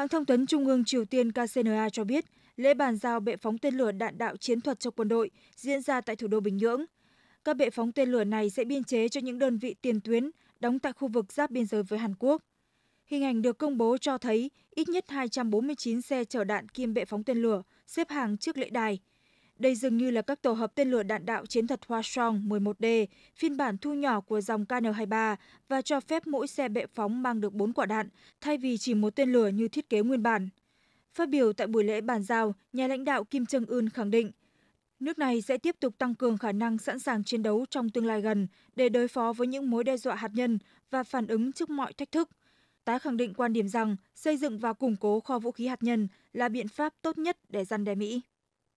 Hãng thông tấn Trung ương Triều Tiên KCNA cho biết, lễ bàn giao bệ phóng tên lửa đạn đạo chiến thuật cho quân đội diễn ra tại thủ đô Bình Nhưỡng. Các bệ phóng tên lửa này sẽ biên chế cho những đơn vị tiền tuyến đóng tại khu vực giáp biên giới với Hàn Quốc. Hình ảnh được công bố cho thấy ít nhất 249 xe chở đạn kim bệ phóng tên lửa xếp hàng trước lễ đài – đây dường như là các tổ hợp tên lửa đạn đạo chiến thuật Hoa Song 11D, phiên bản thu nhỏ của dòng KN-23 và cho phép mỗi xe bệ phóng mang được 4 quả đạn, thay vì chỉ một tên lửa như thiết kế nguyên bản. Phát biểu tại buổi lễ bàn giao, nhà lãnh đạo Kim Trương Ưn khẳng định, nước này sẽ tiếp tục tăng cường khả năng sẵn sàng chiến đấu trong tương lai gần để đối phó với những mối đe dọa hạt nhân và phản ứng trước mọi thách thức. Tái khẳng định quan điểm rằng xây dựng và củng cố kho vũ khí hạt nhân là biện pháp tốt nhất để răn đe Mỹ.